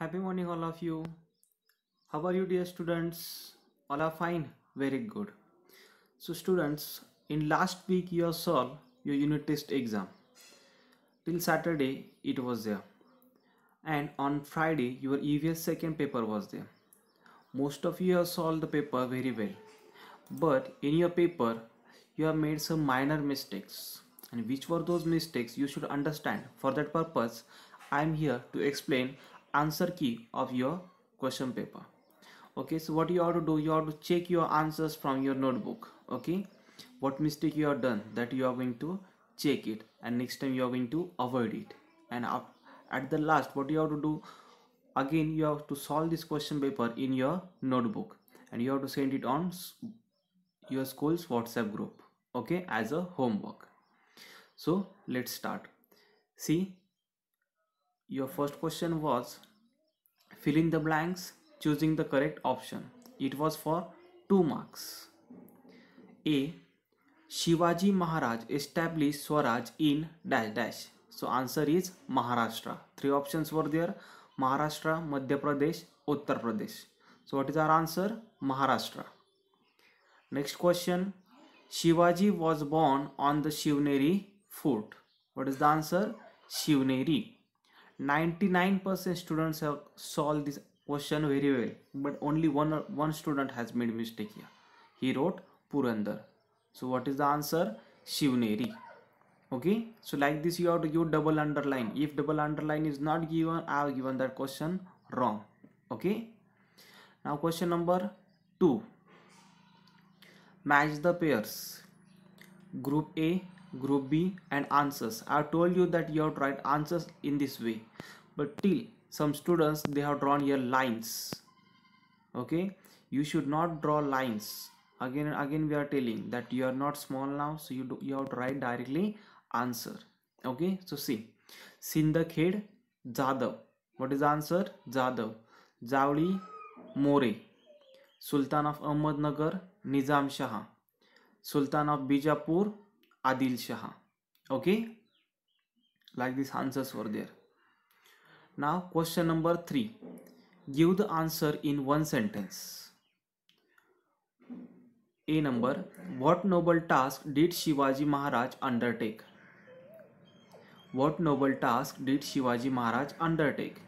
happy morning all of you how are you dear students all are fine very good so students in last week you saw your unit test exam till saturday it was there and on friday your evs second paper was there most of you have solved the paper very well but in your paper you have made some minor mistakes and which were those mistakes you should understand for that purpose i am here to explain answer key of your question paper okay so what you have to do you have to check your answers from your notebook okay what mistake you have done that you are going to check it and next time you are going to avoid it and up, at the last what you have to do again you have to solve this question paper in your notebook and you have to send it on your school's whatsapp group okay as a homework so let's start see your first question was fill in the blanks choosing the correct option it was for 2 marks a shivaji maharaj established swaraj in dash dash so answer is maharashtra three options were there maharashtra madhya pradesh uttar pradesh so what is our answer maharashtra next question shivaji was born on the shivneri fort what is the answer shivneri 99% students have solved this question very well but only one one student has made mistake here he wrote purandar so what is the answer shivneri okay so like this you have to give double underline if double underline is not given i have given that question wrong okay now question number 2 match the pairs group a group B and answers. I have told you that you have to write answers in this way but till some students they have drawn your lines okay you should not draw lines again again we are telling that you are not small now so you do, you have to write directly answer okay so see Sindakhed Jadav what is the answer Jadav Javli More Sultan of Ahmednagar Nizam Shah Sultan of Bijapur Adil Shah okay like these answers were there now question number 3 give the answer in one sentence a number what noble task did shivaji maharaj undertake what noble task did shivaji maharaj undertake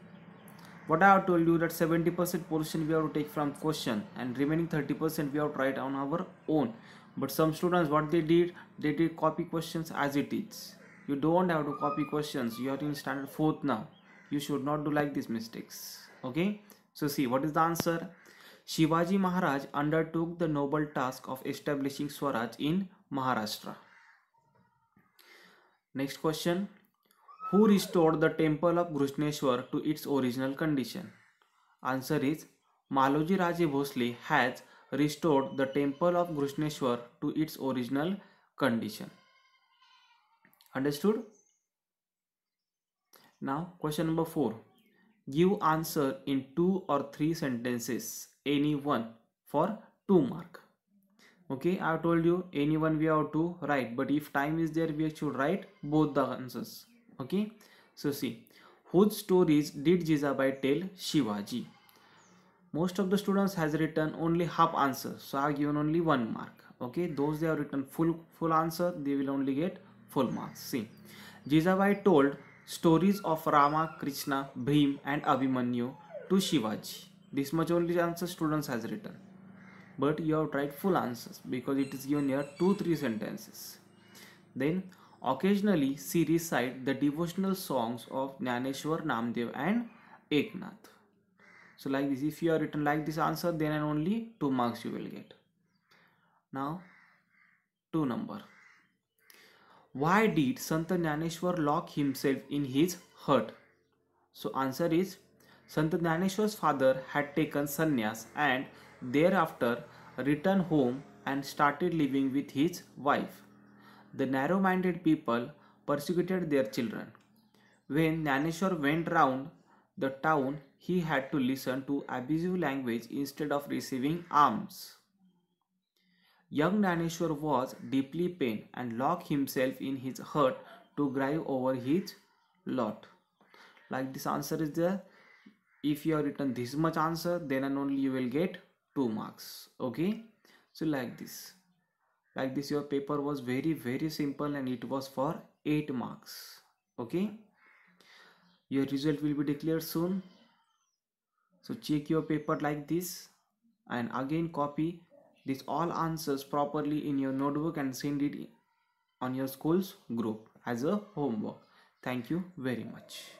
what i have told you that 70% portion we have to take from question and remaining 30% we have to write on our own but some students what they did they did copy questions as it is you don't have to copy questions you are in standard fourth now you should not do like these mistakes okay so see what is the answer Shivaji Maharaj undertook the noble task of establishing Swaraj in Maharashtra. Next question Who restored the temple of Grushneshwar to its original condition? Answer is Maloji Raje Bhosle has restored the temple of Grushneshwar to its original condition. Understood? Now, question number 4. Give answer in two or three sentences, any one, for 2 mark. Okay, I told you any one we have to write, but if time is there, we should write both the answers. Okay, so see, whose stories did Jizabai tell Shivaji? most of the students has written only half answer so i have given only one mark okay those they have written full full answer they will only get full marks see jizabai told stories of rama krishna bhim and abhimanyu to shivaji this much only answer students has written but you have tried full answers because it is given here two three sentences then occasionally she recite the devotional songs of Naneshwar Namdev and Eknath so like this if you are written like this answer then and only two marks you will get now two number why did Sant lock himself in his hut? So answer is Sant father had taken sannyas and thereafter returned home and started living with his wife. The narrow-minded people persecuted their children. When Janeshwar went round the town, he had to listen to abusive language instead of receiving alms. Young Naneshwar was deeply pained and locked himself in his hut to grieve over his lot. Like this answer is there. If you have written this much answer, then and only you will get 2 marks. Okay. So like this. Like this your paper was very very simple and it was for 8 marks. Okay. Your result will be declared soon so check your paper like this and again copy this all answers properly in your notebook and send it on your school's group as a homework thank you very much